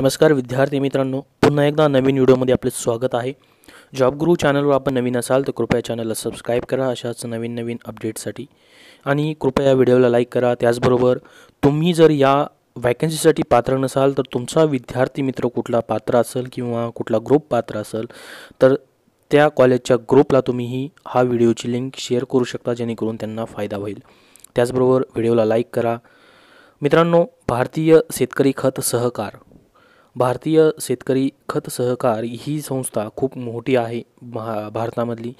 नमस्कार विद्यार्थी मित्रांनो पुन्हा एकदा नवीन व्हिडिओमध्ये आपले स्वागत आहे जॉब गुरु चॅनलवर आपण नवीन असाल तर कृपया चॅनलला सबस्क्राईब करा अशाच नवीन नवीन अपडेटसाठी आणि कृपया व्हिडिओला लाईक करा त्याचबरोबर तुम्ही जर या वॅकन्सीसाठी पात्र नसाल तर तुमचा विद्यार्थी मित्र कुठला पात्र असेल किंवा कुठला ग्रुप पात्र असेल तर त्या कॉलेजच्या ग्रुपला तुम्हीही हा व्हिडिओची लिंक शेअर करू शकता जेणेकरून त्यांना फायदा होईल त्याचबरोबर व्हिडिओला लाईक करा मित्रांनो भारतीय शेतकरी खत सहकार भारतीय शेतकरी खत सहकार ही संस्था खूप मोठी आहे भा भारतामधली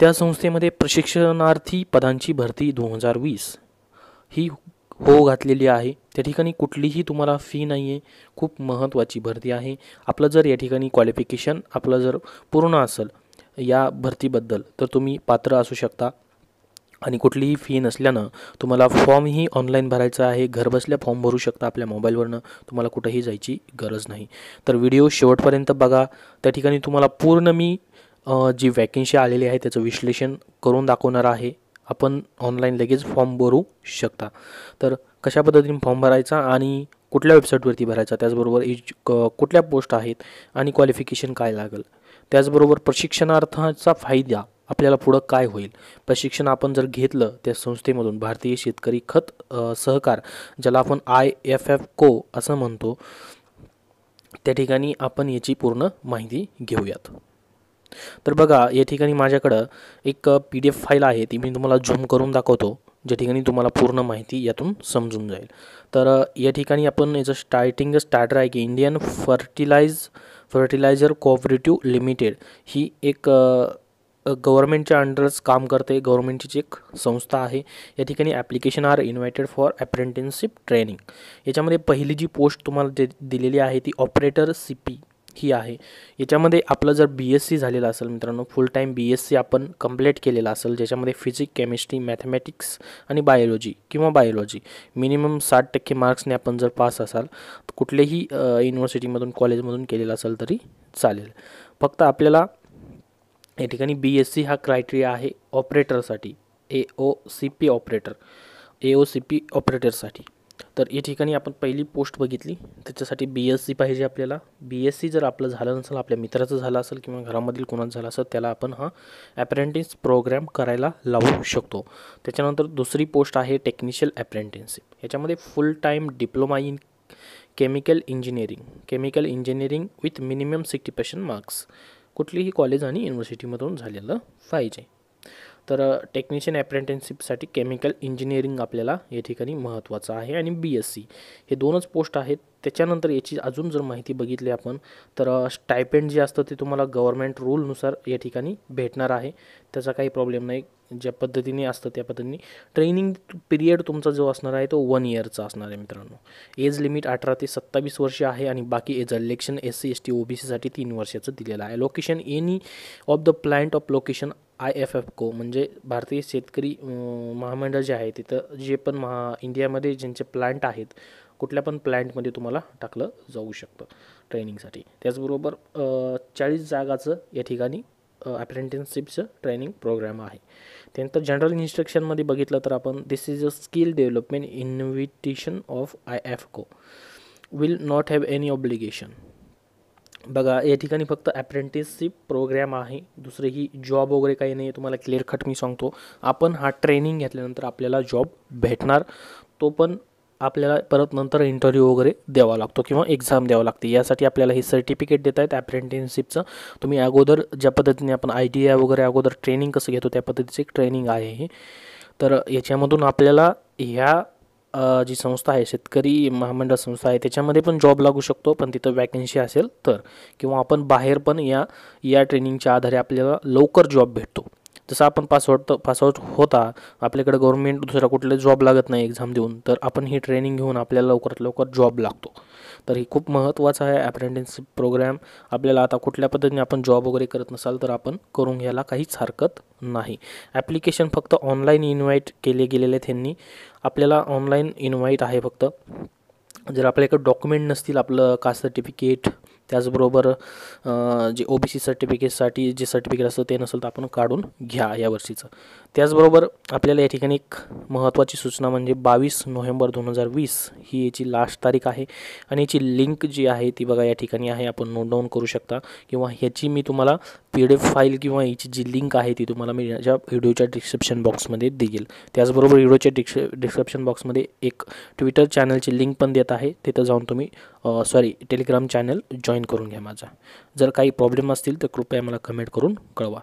त्या संस्थेमध्ये प्रशिक्षणार्थी पदांची भरती दोन हजार वीस ही हो घातलेली आहे त्या ठिकाणी कुठलीही तुम्हाला फी नाही आहे खूप महत्त्वाची भरती आहे आपलं जर या ठिकाणी क्वालिफिकेशन आपलं जर पूर्ण असेल या भरतीबद्दल तर तुम्ही पात्र असू शकता आणि कुठलीही फी नसल्यानं तुम्हाला फॉर्मही ऑनलाईन भरायचा आहे घरबसल्या फॉर्म भरू शकता आपल्या मोबाईलवरनं तुम्हाला कुठेही जायची गरज नाही तर व्हिडिओ शेवटपर्यंत बघा त्या ठिकाणी तुम्हाला पूर्ण मी जी वॅकेन्सी आलेली आहे त्याचं विश्लेषण करून दाखवणार आहे आपण ऑनलाईन लगेच फॉर्म भरू शकता तर कशा पद्धतीने फॉर्म भरायचा आणि कुठल्या वेबसाईटवरती भरायचा त्याचबरोबर इज कुठल्या पोस्ट आहेत आणि क्वालिफिकेशन काय लागेल त्याचबरोबर प्रशिक्षणार्थाचा फायदा आपल्याला पुढं काय होईल प्रशिक्षण आपण जर घेतलं त्या संस्थेमधून भारतीय शेतकरी खत सहकार ज्याला आपण आय एफ एफ को असं म्हणतो त्या ठिकाणी आपण याची पूर्ण माहिती घेऊयात तर बघा या ठिकाणी माझ्याकडं एक पी डी एफ फाईल आहे ती मी तुम्हाला झूम करून दाखवतो ज्या ठिकाणी तुम्हाला पूर्ण माहिती यातून समजून जाईल तर या ठिकाणी आपण याचं स्टार्टिंग स्टार्टर आहे की Indian fertilise fertiliser cooperative limited ही एक गव्हर्मेंटच्या अंडरच काम करते गव्हर्मेंटची एक संस्था आहे या ठिकाणी application are invited for apprenticeship training याच्यामध्ये पहिली जी पोस्ट तुम्हाला दे दिलेली आहे ती ऑपरेटर सी पी ही आहे याच्यामध्ये आपलं जर बी एस सी झालेलं असेल मित्रांनो full time B S C आपण कंप्लीट केलेलं असेल ज्याच्यामध्ये फिजिक केमिस्ट्री मॅथमॅटिक्स आणि बायोलॉजी किंवा बायोलॉजी मिनिमम साठ टक्के मार्क्सने आपण जर पास असाल तर कुठल्याही युनिव्हर्सिटीमधून कॉलेजमधून केलेलं असेल तरी चालेल फक्त आपल्याला या ठिकाणी बी एस सी हा क्रायटेरिया आहे ऑपरेटरसाठी A O C P operator A O C P ऑपरेटरसाठी तर या ठिकाणी आपण पहिली पोस्ट बघितली त्याच्यासाठी बी एस सी पाहिजे आपल्याला बी एस सी जर आपलं झालं नसेल आपल्या मित्राचं झालं असेल किंवा घरामधील कोणाचं झालं असेल त्याला आपण हा ॲप्रेंटिस प्रोग्रॅम करायला लावू शकतो त्याच्यानंतर दुसरी पोस्ट आहे टेक्निशियल ॲप्रेंटिसशिप याच्यामध्ये full time diploma in chemical engineering chemical engineering with minimum sixty percent marks कुठलीही कॉलेज आणि युनिव्हर्सिटीमधून झालेलं पाहिजे तर टेक्निशियन अप्रेंटिसशिपसाठी केमिकल इंजिनिअरिंग आपल्याला या ठिकाणी महत्त्वाचं आहे आणि बी एस सी हे दोनच पोस्ट आहेत त्याच्यानंतर याची अजून जर माहिती बघितली आपण तर स्टायपेंड जे असतं ते तुम्हाला गव्हर्मेंट रूलनुसार या ठिकाणी भेटणार आहे त्याचा काही प्रॉब्लेम नाही ज्या पद्धतीने असतं त्या पद्धतीने ट्रेनिंग पिरियड तुमचा जो असणार आहे तो वन इयरचा असणार आहे मित्रांनो एज लिमिट अठरा ते सत्तावीस वर्ष आहे आणि बाकी age relaxation S C S T ओबीसीसाठी तीन वर्षाचं दिलेलं आहे location any of the plant of location IFFCO म्हणजे भारतीय शेतकरी महामंडळ जे आहे तिथं जे पण महा इंडियामध्ये ज्यांचे प्लांट आहेत कुठल्या पण प्लॅन्टमध्ये तुम्हाला टाकलं जाऊ शकतं ट्रेनिंगसाठी त्याचबरोबर चाळीस जागाचं या ठिकाणी अप्रेंटिसशिपचं ट्रेनिंग प्रोग्राम आहे त्यानंतर जनरल इन्स्ट्रक्शनमध्ये बघितलं तर आपण this is a skill development invitation of IFFCO will not have any obligation बघा या ठिकाणी फक्त अप्रेंटिसशिप प्रोग्रॅम आहे दुसरे ही जॉब वगैरे काही नाही आहे तुम्हाला क्लिअर कट मी सांगतो आपण हा ट्रेनिंग घेतल्यानंतर आपल्याला जॉब भेटणार तो पण आपल्याला परत नंतर इंटरव्ह्यू वगैरे द्यावा लागतो किंवा एक्झाम द्यावा लागते यासाठी आपल्याला हे सर्टिफिकेट देत आहेत ॲप्रेंटिसशिपचं तुम्ही अगोदर ज्या पद्धतीने आपण आय डी आय वगैरे अगोदर ट्रेनिंग कसं घेतो त्या पद्धतीचं एक ट्रेनिंग आहे हे तर याच्यामधून आपल्याला ह्या जी संस्था आहे शेतकरी महामंडळ संस्था आहे त्याच्यामध्ये पण जॉब लागू शकतो पण तिथं वॅकन्सी असेल तर किंवा आपण बाहेर पण या या ट्रेनिंगच्या आधारे आपल्याला लवकर जॉब भेटतो जसं आपण पास आउट पास होता आपल्याकडे गव्हर्नमेंट दुसरा कुठले जॉब लागत नाही एक्झाम देऊन तर आपण ही ट्रेनिंग घेऊन आपल्याला लवकरात लवकर जॉब लागतो तर ही खूप महत्त्वाचं आहे ॲप्रेंटिसशिप प्रोग्रॅम आपल्याला आता कुठल्या पद्धतीने आपण जॉब वगैरे करत नसाल तर आपण करून घ्यायला काहीच हरकत नाही ॲप्लिकेशन फक्त ऑनलाईन इन्व्हाइट केले गेलेले त्यांनी आपल्याला ऑनलाईन इन्व्हाइट आहे फक्त जर आपल्याकडे डॉक्युमेंट नसतील आपलं कास्ट सर्टिफिकेट त्याचबरोबर जे ओ बी सी सर्टिफिकेटसाठी जे सर्टिफिकेट आते ते नसेल तर आपण काढून घ्या यावर्षीचं त्याचबरोबर एक महत्वा सूचना मजे बावीस नोव्हेंबर दोन हजार वीस ही याची लास्ट तारीख है आणि लिंक जी आहे ती बघा या ठिकाणी आहे आपण नोट डाउन करू शकता कि ह्याची मी तुम्हाला पी डी एफ फाइल किंवा याची जी लिंक आहे ती तुम्हाला मी माझ्या व्हिडिओच्या डिस्क्रिप्शन बॉक्समध्ये देईल त्याचबरोबर व्हिडिओच्या डिस्क्रि डिस्क्रिप्शन बॉक्स में एक ट्विटर चैनल चॅनलची लिंक पण देत आहे तिथं जाऊन तुम्हें सॉरी टेलिग्राम चॅनल जॉईन करून घ्या माझा जर काही प्रॉब्लेम असतील तर कृपया मला कमेंट करून कळवा